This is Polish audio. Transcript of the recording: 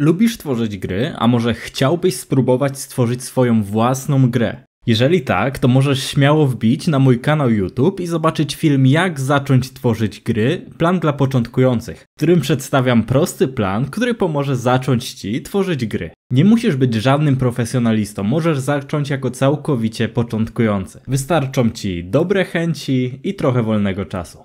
Lubisz tworzyć gry, a może chciałbyś spróbować stworzyć swoją własną grę? Jeżeli tak, to możesz śmiało wbić na mój kanał YouTube i zobaczyć film Jak zacząć tworzyć gry, plan dla początkujących, w którym przedstawiam prosty plan, który pomoże zacząć Ci tworzyć gry. Nie musisz być żadnym profesjonalistą, możesz zacząć jako całkowicie początkujący. Wystarczą Ci dobre chęci i trochę wolnego czasu.